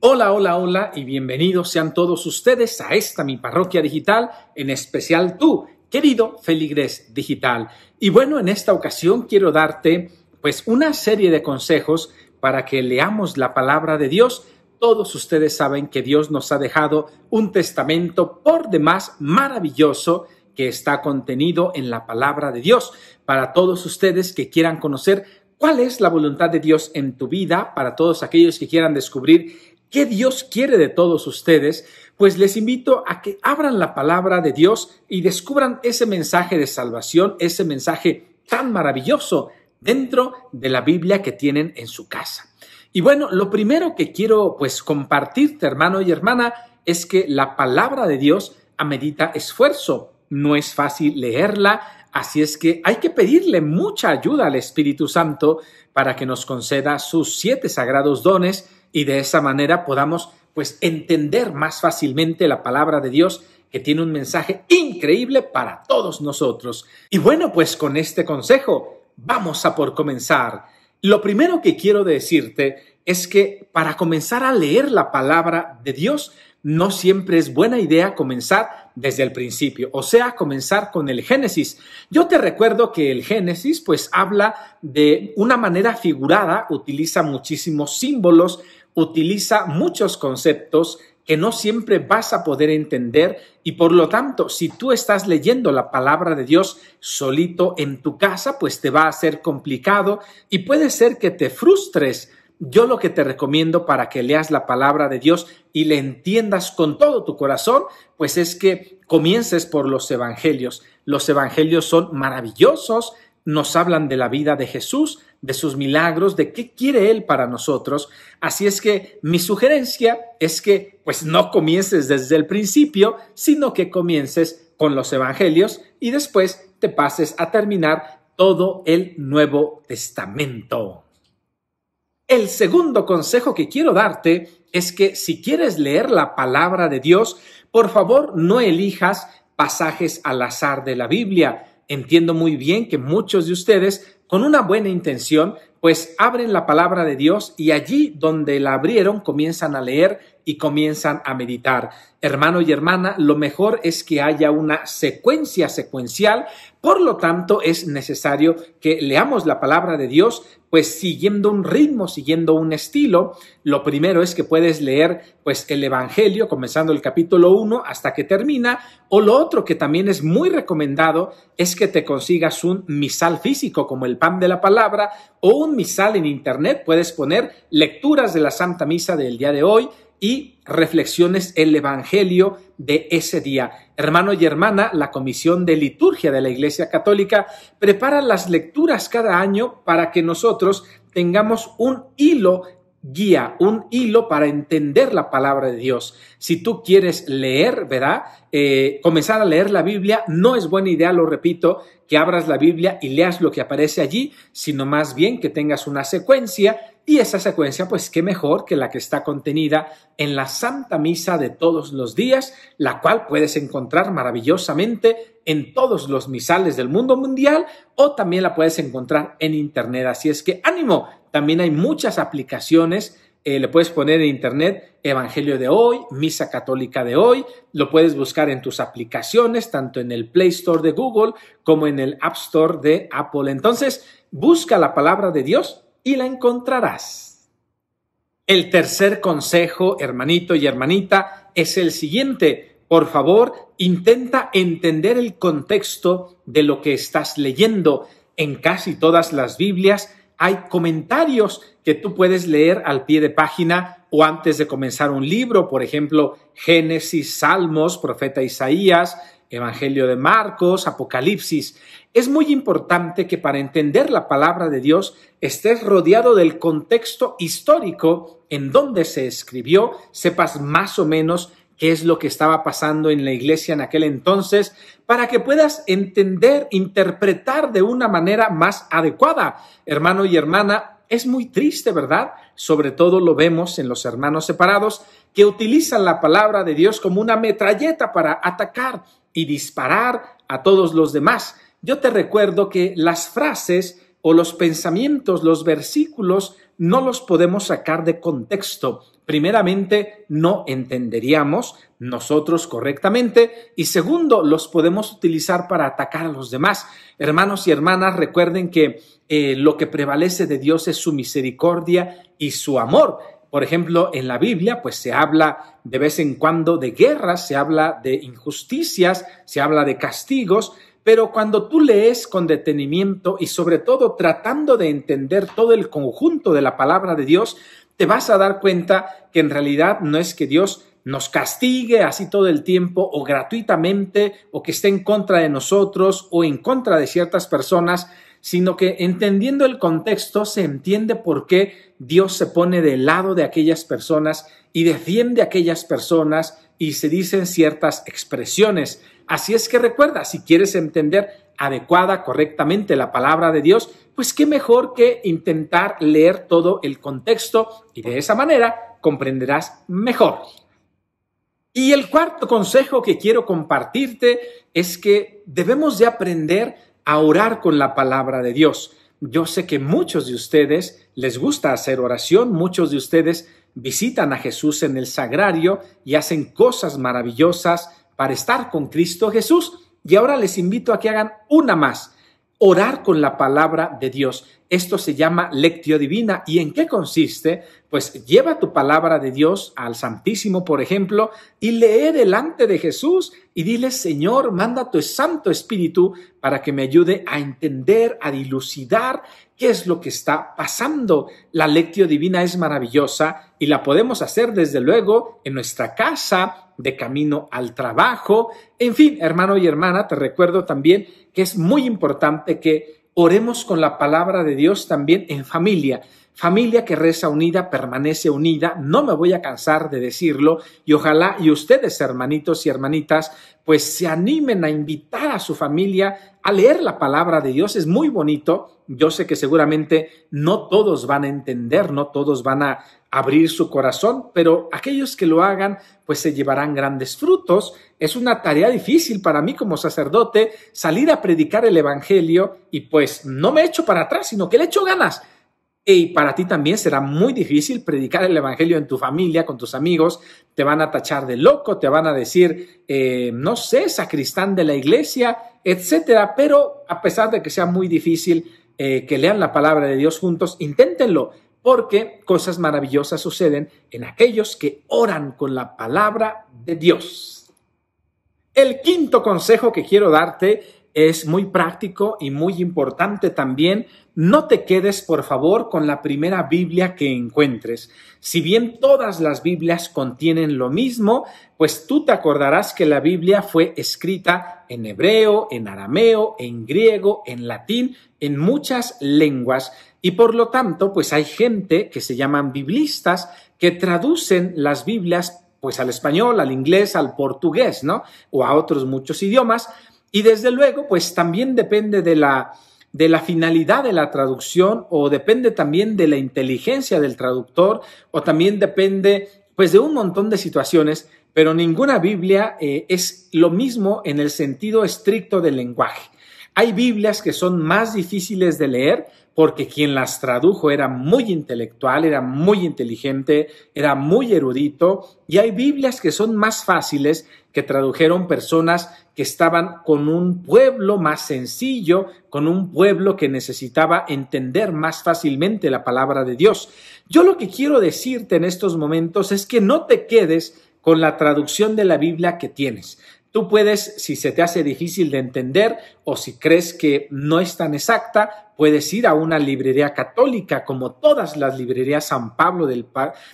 Hola, hola, hola y bienvenidos sean todos ustedes a esta mi parroquia digital, en especial tú, querido feligres digital. Y bueno, en esta ocasión quiero darte pues una serie de consejos para que leamos la palabra de Dios. Todos ustedes saben que Dios nos ha dejado un testamento por demás maravilloso que está contenido en la palabra de Dios. Para todos ustedes que quieran conocer cuál es la voluntad de Dios en tu vida para todos aquellos que quieran descubrir qué Dios quiere de todos ustedes, pues les invito a que abran la palabra de Dios y descubran ese mensaje de salvación, ese mensaje tan maravilloso dentro de la Biblia que tienen en su casa. Y bueno, lo primero que quiero pues compartirte, hermano y hermana, es que la palabra de Dios medita esfuerzo. No es fácil leerla, Así es que hay que pedirle mucha ayuda al Espíritu Santo para que nos conceda sus siete sagrados dones y de esa manera podamos pues entender más fácilmente la palabra de Dios que tiene un mensaje increíble para todos nosotros. Y bueno, pues con este consejo vamos a por comenzar. Lo primero que quiero decirte es que para comenzar a leer la palabra de Dios no siempre es buena idea comenzar desde el principio, o sea, comenzar con el Génesis. Yo te recuerdo que el Génesis pues habla de una manera figurada, utiliza muchísimos símbolos, utiliza muchos conceptos que no siempre vas a poder entender y por lo tanto, si tú estás leyendo la palabra de Dios solito en tu casa, pues te va a ser complicado y puede ser que te frustres yo lo que te recomiendo para que leas la palabra de Dios y le entiendas con todo tu corazón, pues es que comiences por los evangelios. Los evangelios son maravillosos, nos hablan de la vida de Jesús, de sus milagros, de qué quiere Él para nosotros. Así es que mi sugerencia es que pues no comiences desde el principio, sino que comiences con los evangelios y después te pases a terminar todo el Nuevo Testamento. El segundo consejo que quiero darte es que si quieres leer la palabra de Dios, por favor no elijas pasajes al azar de la Biblia. Entiendo muy bien que muchos de ustedes, con una buena intención, pues abren la palabra de Dios y allí donde la abrieron comienzan a leer y comienzan a meditar. Hermano y hermana, lo mejor es que haya una secuencia secuencial por lo tanto, es necesario que leamos la palabra de Dios, pues siguiendo un ritmo, siguiendo un estilo. Lo primero es que puedes leer pues el Evangelio, comenzando el capítulo 1 hasta que termina, o lo otro que también es muy recomendado es que te consigas un misal físico como el pan de la palabra o un misal en internet, puedes poner lecturas de la Santa Misa del día de hoy y reflexiones el Evangelio de ese día. Hermano y hermana, la Comisión de Liturgia de la Iglesia Católica prepara las lecturas cada año para que nosotros tengamos un hilo guía, un hilo para entender la palabra de Dios. Si tú quieres leer, ¿verdad? Eh, comenzar a leer la Biblia, no es buena idea, lo repito, que abras la Biblia y leas lo que aparece allí, sino más bien que tengas una secuencia y esa secuencia, pues qué mejor que la que está contenida en la Santa Misa de todos los días, la cual puedes encontrar maravillosamente en todos los misales del mundo mundial o también la puedes encontrar en Internet. Así es que ánimo, también hay muchas aplicaciones. Eh, le puedes poner en internet Evangelio de hoy, Misa Católica de hoy. Lo puedes buscar en tus aplicaciones, tanto en el Play Store de Google como en el App Store de Apple. Entonces, busca la palabra de Dios y la encontrarás. El tercer consejo, hermanito y hermanita, es el siguiente. Por favor, intenta entender el contexto de lo que estás leyendo. En casi todas las Biblias hay comentarios que tú puedes leer al pie de página o antes de comenzar un libro, por ejemplo, Génesis, Salmos, Profeta Isaías, Evangelio de Marcos, Apocalipsis. Es muy importante que para entender la palabra de Dios estés rodeado del contexto histórico en donde se escribió, sepas más o menos qué es lo que estaba pasando en la iglesia en aquel entonces, para que puedas entender, interpretar de una manera más adecuada. Hermano y hermana, es muy triste, ¿verdad? Sobre todo lo vemos en los hermanos separados que utilizan la palabra de Dios como una metralleta para atacar y disparar a todos los demás. Yo te recuerdo que las frases o los pensamientos, los versículos, no los podemos sacar de contexto primeramente no entenderíamos nosotros correctamente y segundo, los podemos utilizar para atacar a los demás. Hermanos y hermanas, recuerden que eh, lo que prevalece de Dios es su misericordia y su amor. Por ejemplo, en la Biblia, pues se habla de vez en cuando de guerras, se habla de injusticias, se habla de castigos, pero cuando tú lees con detenimiento y sobre todo tratando de entender todo el conjunto de la palabra de Dios, te vas a dar cuenta que en realidad no es que Dios nos castigue así todo el tiempo o gratuitamente o que esté en contra de nosotros o en contra de ciertas personas, sino que entendiendo el contexto se entiende por qué Dios se pone del lado de aquellas personas y defiende a aquellas personas y se dicen ciertas expresiones. Así es que recuerda, si quieres entender adecuada, correctamente la palabra de Dios, pues qué mejor que intentar leer todo el contexto y de esa manera comprenderás mejor. Y el cuarto consejo que quiero compartirte es que debemos de aprender a orar con la palabra de Dios. Yo sé que muchos de ustedes les gusta hacer oración, muchos de ustedes visitan a Jesús en el sagrario y hacen cosas maravillosas para estar con Cristo Jesús. Y ahora les invito a que hagan una más orar con la palabra de Dios. Esto se llama lectio divina. ¿Y en qué consiste? Pues lleva tu palabra de Dios al Santísimo, por ejemplo, y lee delante de Jesús y dile, Señor, manda tu Santo Espíritu para que me ayude a entender, a dilucidar qué es lo que está pasando. La lectio divina es maravillosa y la podemos hacer desde luego en nuestra casa, de camino al trabajo. En fin, hermano y hermana, te recuerdo también que es muy importante que Oremos con la palabra de Dios también en familia. Familia que reza unida, permanece unida, no me voy a cansar de decirlo y ojalá y ustedes, hermanitos y hermanitas, pues se animen a invitar a su familia a leer la palabra de Dios. Es muy bonito. Yo sé que seguramente no todos van a entender, no todos van a, abrir su corazón, pero aquellos que lo hagan, pues se llevarán grandes frutos. Es una tarea difícil para mí como sacerdote salir a predicar el Evangelio y pues no me echo para atrás, sino que le echo ganas. Y para ti también será muy difícil predicar el Evangelio en tu familia, con tus amigos. Te van a tachar de loco, te van a decir, eh, no sé, sacristán de la iglesia, etcétera. Pero a pesar de que sea muy difícil eh, que lean la palabra de Dios juntos, inténtenlo porque cosas maravillosas suceden en aquellos que oran con la palabra de Dios. El quinto consejo que quiero darte es muy práctico y muy importante también. No te quedes, por favor, con la primera Biblia que encuentres. Si bien todas las Biblias contienen lo mismo, pues tú te acordarás que la Biblia fue escrita en hebreo, en arameo, en griego, en latín, en muchas lenguas y por lo tanto, pues hay gente que se llaman biblistas que traducen las Biblias pues al español, al inglés, al portugués, ¿no? O a otros muchos idiomas. Y desde luego, pues también depende de la, finalidad de la traducción o depende también de la inteligencia del traductor o también depende pues de un montón de situaciones, pero ninguna Biblia eh, es lo mismo en el sentido estricto del lenguaje. Hay Biblias que son más difíciles de leer porque quien las tradujo era muy intelectual, era muy inteligente, era muy erudito, y hay Biblias que son más fáciles que tradujeron personas que estaban con un pueblo más sencillo, con un pueblo que necesitaba entender más fácilmente la palabra de Dios. Yo lo que quiero decirte en estos momentos es que no te quedes con la traducción de la Biblia que tienes, Tú puedes, si se te hace difícil de entender o si crees que no es tan exacta, puedes ir a una librería católica como todas las librerías San Pablo del,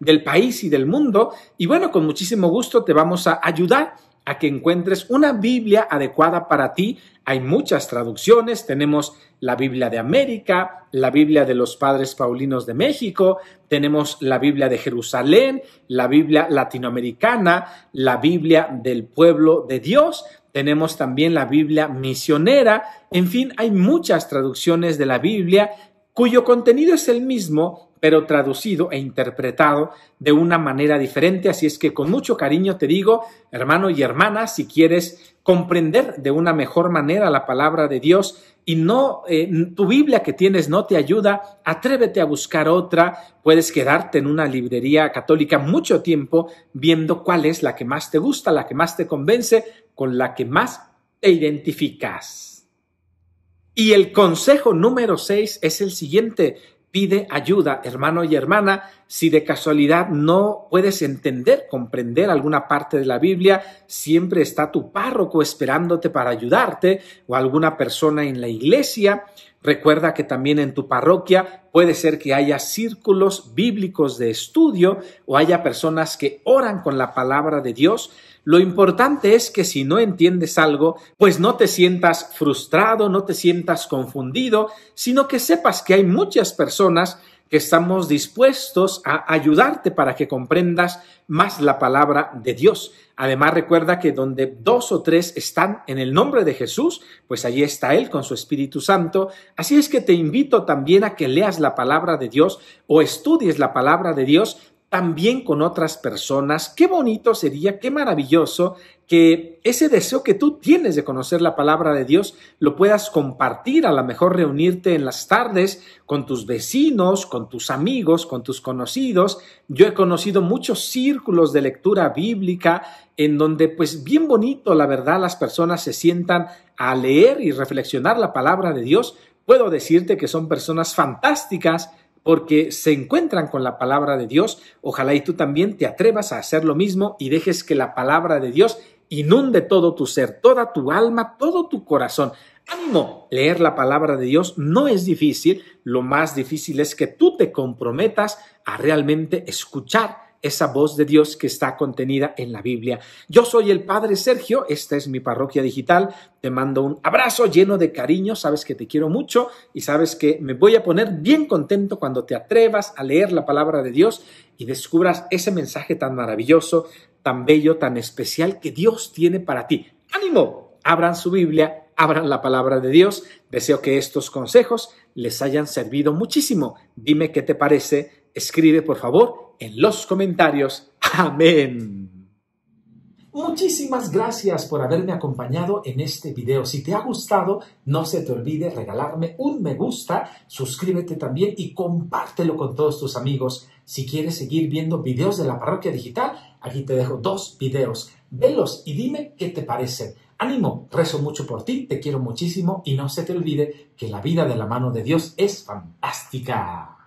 del país y del mundo. Y bueno, con muchísimo gusto te vamos a ayudar a que encuentres una Biblia adecuada para ti. Hay muchas traducciones, tenemos la Biblia de América, la Biblia de los Padres Paulinos de México, tenemos la Biblia de Jerusalén, la Biblia latinoamericana, la Biblia del pueblo de Dios, tenemos también la Biblia misionera, en fin, hay muchas traducciones de la Biblia cuyo contenido es el mismo, pero traducido e interpretado de una manera diferente. Así es que con mucho cariño te digo, hermano y hermana, si quieres comprender de una mejor manera la palabra de Dios y no eh, tu Biblia que tienes no te ayuda, atrévete a buscar otra. Puedes quedarte en una librería católica mucho tiempo viendo cuál es la que más te gusta, la que más te convence, con la que más te identificas. Y el consejo número 6 es el siguiente, Pide ayuda, hermano y hermana, si de casualidad no puedes entender, comprender alguna parte de la Biblia, siempre está tu párroco esperándote para ayudarte o alguna persona en la iglesia. Recuerda que también en tu parroquia puede ser que haya círculos bíblicos de estudio o haya personas que oran con la palabra de Dios. Lo importante es que si no entiendes algo, pues no te sientas frustrado, no te sientas confundido, sino que sepas que hay muchas personas que estamos dispuestos a ayudarte para que comprendas más la palabra de Dios. Además, recuerda que donde dos o tres están en el nombre de Jesús, pues allí está Él con su Espíritu Santo. Así es que te invito también a que leas la palabra de Dios o estudies la palabra de Dios también con otras personas. Qué bonito sería, qué maravilloso que ese deseo que tú tienes de conocer la palabra de Dios lo puedas compartir, a lo mejor reunirte en las tardes con tus vecinos, con tus amigos, con tus conocidos. Yo he conocido muchos círculos de lectura bíblica en donde pues bien bonito, la verdad, las personas se sientan a leer y reflexionar la palabra de Dios. Puedo decirte que son personas fantásticas porque se encuentran con la palabra de Dios. Ojalá y tú también te atrevas a hacer lo mismo y dejes que la palabra de Dios inunde todo tu ser, toda tu alma, todo tu corazón. Ánimo, leer la palabra de Dios no es difícil, lo más difícil es que tú te comprometas a realmente escuchar esa voz de Dios que está contenida en la Biblia. Yo soy el Padre Sergio, esta es mi parroquia digital, te mando un abrazo lleno de cariño, sabes que te quiero mucho y sabes que me voy a poner bien contento cuando te atrevas a leer la palabra de Dios y descubras ese mensaje tan maravilloso, tan bello, tan especial que Dios tiene para ti. ¡Ánimo! Abran su Biblia, abran la palabra de Dios. Deseo que estos consejos les hayan servido muchísimo. Dime qué te parece. Escribe, por favor, en los comentarios. Amén. Muchísimas gracias por haberme acompañado en este video. Si te ha gustado, no se te olvide regalarme un me gusta, suscríbete también y compártelo con todos tus amigos. Si quieres seguir viendo videos de la parroquia digital, aquí te dejo dos videos. Velos y dime qué te parecen. Ánimo, rezo mucho por ti, te quiero muchísimo y no se te olvide que la vida de la mano de Dios es fantástica.